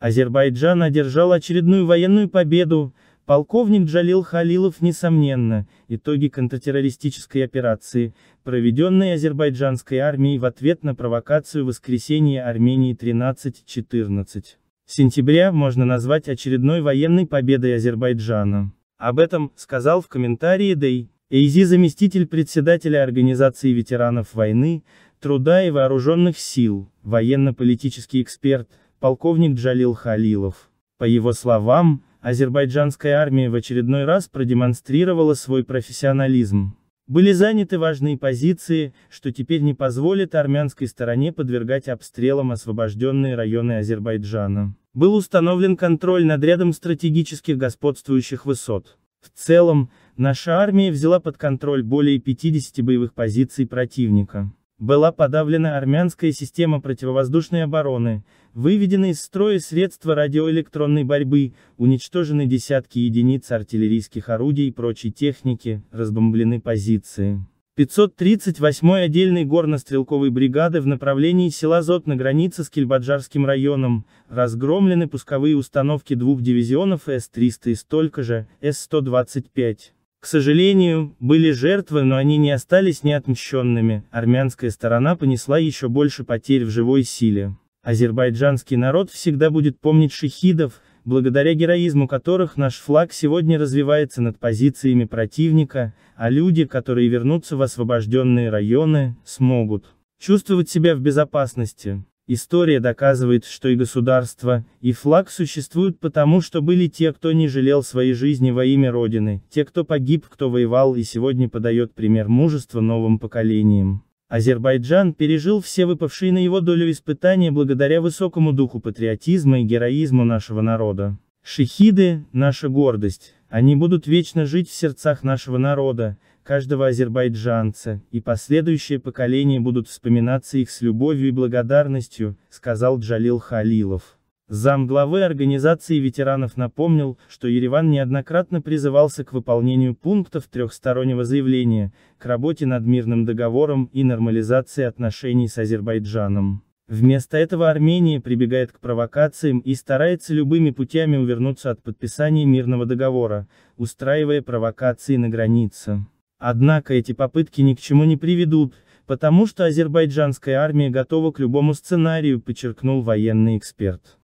Азербайджан одержал очередную военную победу, полковник Джалил Халилов несомненно, итоги контртеррористической операции, проведенной азербайджанской армией в ответ на провокацию воскресения Армении 13-14 сентября можно назвать очередной военной победой Азербайджана. Об этом, сказал в комментарии Дэй, Эйзи заместитель председателя Организации ветеранов войны, труда и вооруженных сил, военно-политический эксперт, полковник Джалил Халилов. По его словам, азербайджанская армия в очередной раз продемонстрировала свой профессионализм. Были заняты важные позиции, что теперь не позволит армянской стороне подвергать обстрелам освобожденные районы Азербайджана. Был установлен контроль над рядом стратегических господствующих высот. В целом, наша армия взяла под контроль более 50 боевых позиций противника была подавлена армянская система противовоздушной обороны, выведены из строя средства радиоэлектронной борьбы, уничтожены десятки единиц артиллерийских орудий и прочей техники, разбомблены позиции. 538-й отдельной горно-стрелковой бригады в направлении села Зот на границе с Кельбаджарским районом, разгромлены пусковые установки двух дивизионов С-300 и столько же, С-125. К сожалению, были жертвы, но они не остались неотмщенными, армянская сторона понесла еще больше потерь в живой силе. Азербайджанский народ всегда будет помнить шехидов, благодаря героизму которых наш флаг сегодня развивается над позициями противника, а люди, которые вернутся в освобожденные районы, смогут чувствовать себя в безопасности. История доказывает, что и государство, и флаг существуют потому, что были те, кто не жалел своей жизни во имя Родины, те, кто погиб, кто воевал и сегодня подает пример мужества новым поколениям. Азербайджан пережил все выпавшие на его долю испытания благодаря высокому духу патриотизма и героизму нашего народа. Шехиды – наша гордость. Они будут вечно жить в сердцах нашего народа, каждого азербайджанца, и последующие поколения будут вспоминаться их с любовью и благодарностью, сказал Джалил Халилов. Зам главы Организации ветеранов напомнил, что Ереван неоднократно призывался к выполнению пунктов трехстороннего заявления, к работе над мирным договором и нормализации отношений с Азербайджаном. Вместо этого Армения прибегает к провокациям и старается любыми путями увернуться от подписания мирного договора, устраивая провокации на границе. Однако эти попытки ни к чему не приведут, потому что азербайджанская армия готова к любому сценарию, подчеркнул военный эксперт.